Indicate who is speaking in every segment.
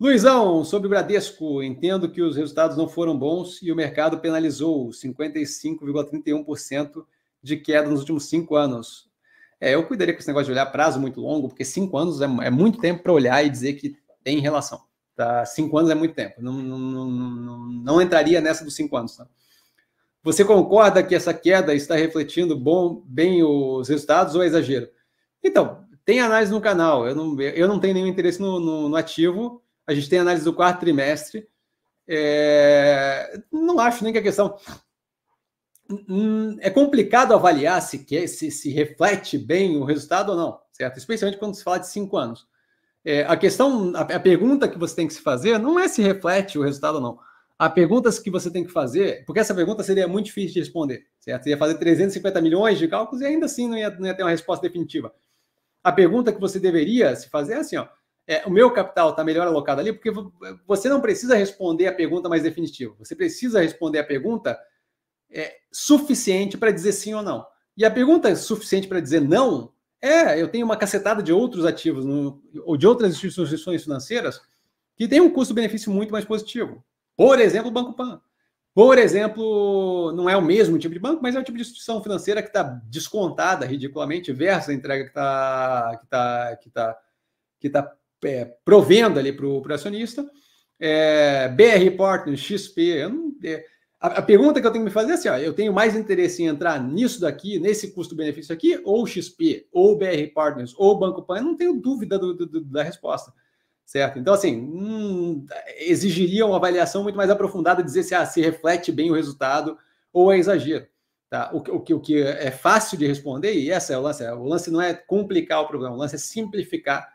Speaker 1: Luizão, sobre o Bradesco, entendo que os resultados não foram bons e o mercado penalizou 55,31% de queda nos últimos cinco anos. É, eu cuidaria com esse negócio de olhar prazo muito longo, porque cinco anos é, é muito tempo para olhar e dizer que tem relação. Tá? Cinco anos é muito tempo. Não, não, não, não entraria nessa dos cinco anos. Tá? Você concorda que essa queda está refletindo bom, bem os resultados ou é exagero? Então, tem análise no canal. Eu não, eu não tenho nenhum interesse no, no, no ativo. A gente tem análise do quarto trimestre. É... Não acho nem que a questão. Hum, é complicado avaliar se, que se, se reflete bem o resultado ou não, certo? Especialmente quando se fala de cinco anos. É, a questão, a, a, pergunta que você tem que se fazer não é se reflete o resultado ou não. A pergunta que você tem que fazer, porque essa pergunta seria muito difícil de responder, certo? Você ia fazer 350 milhões de cálculos e ainda assim não ia, não ia ter uma resposta definitiva. A pergunta que você deveria se fazer é assim, ó, é, o meu capital está melhor alocado ali, porque você não precisa responder a pergunta mais definitiva. Você precisa responder a pergunta é, suficiente para dizer sim ou não. E a pergunta suficiente para dizer não é: eu tenho uma cacetada de outros ativos no, ou de outras instituições financeiras que tem um custo-benefício muito mais positivo. Por exemplo, o Banco Pan. Por exemplo, não é o mesmo tipo de banco, mas é o tipo de instituição financeira que está descontada ridiculamente versus a entrega que está que tá, que tá, que tá é, provendo ali para o acionista. É, BR Partners, XP, não, é, a, a, pergunta que eu tenho que me fazer é assim, ó, eu tenho mais interesse em entrar nisso daqui, nesse custo-benefício aqui, ou XP, ou BR Partners, ou Banco Pan, eu não tenho dúvida do, do, do, da resposta, certo? Então, assim, hum, exigiria uma avaliação muito mais aprofundada, dizer se, ah, se reflete bem o resultado ou é exagero. Tá? O, o, o que é fácil de responder, e essa é o lance, é, o lance não é complicar o problema, o lance é simplificar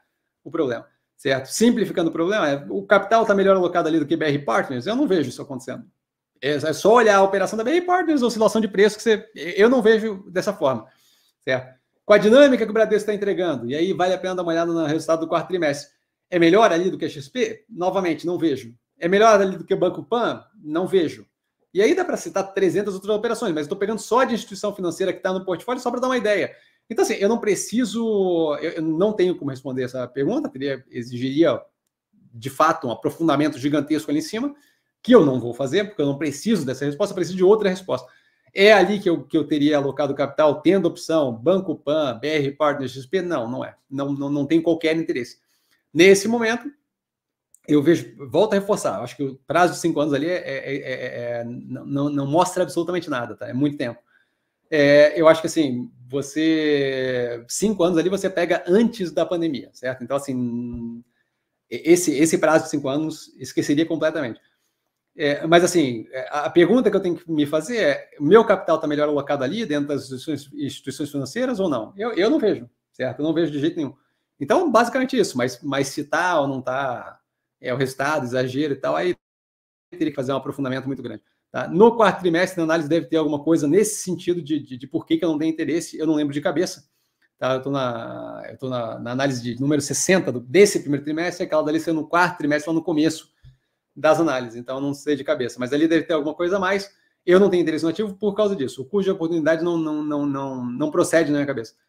Speaker 1: o problema certo? Simplificando o problema, é, o capital está melhor alocado ali do que BR Partners? Eu não vejo isso acontecendo. É, é só olhar a operação da BR Partners, oscilação de preço, que você, eu não vejo dessa forma, certo? Com a dinâmica que o Bradesco está entregando, e aí vale a pena dar uma olhada no resultado do quarto trimestre. É melhor ali do que a XP? Novamente, não vejo. É melhor ali do que o Banco Pan? Não vejo. E aí dá para citar 300 outras operações, mas estou pegando só de instituição financeira que está no portfólio só para dar uma ideia. Então, assim, eu não preciso, eu não tenho como responder essa pergunta, teria, exigiria, de fato, um aprofundamento gigantesco ali em cima, que eu não vou fazer, porque eu não preciso dessa resposta, eu preciso de outra resposta. É ali que eu, que eu teria alocado capital, tendo opção Banco Pan, BR Partners, XP? Não, não é. Não, não, não tem qualquer interesse. Nesse momento, eu vejo, volto a reforçar, acho que o prazo de cinco anos ali é, é, é, é, é não, não mostra absolutamente nada, tá? É muito tempo. É, eu acho que, assim, você cinco anos ali você pega antes da pandemia, certo? Então assim esse esse prazo de cinco anos esqueceria completamente. É, mas assim é, a pergunta que eu tenho que me fazer é meu capital está melhor alocado ali dentro das instituições, instituições, financeiras ou não? Eu, eu não vejo, certo? Eu não vejo de jeito nenhum. Então basicamente isso. Mas mas se tá ou não tá é o resultado exagero e tal aí teria que fazer um aprofundamento muito grande. Tá? No quarto trimestre, na análise deve ter alguma coisa nesse sentido de, de, de por que, que eu não tenho interesse, eu não lembro de cabeça. Tá? Eu estou na, eu tô na, na, análise de número 60 do, desse primeiro trimestre, aquela dali sendo no quarto trimestre, lá no começo das análises, então não sei de cabeça, mas ali deve ter alguma coisa a mais. Eu não tenho interesse no ativo por causa disso. O custo de oportunidade não, não, não, não, não procede na minha cabeça.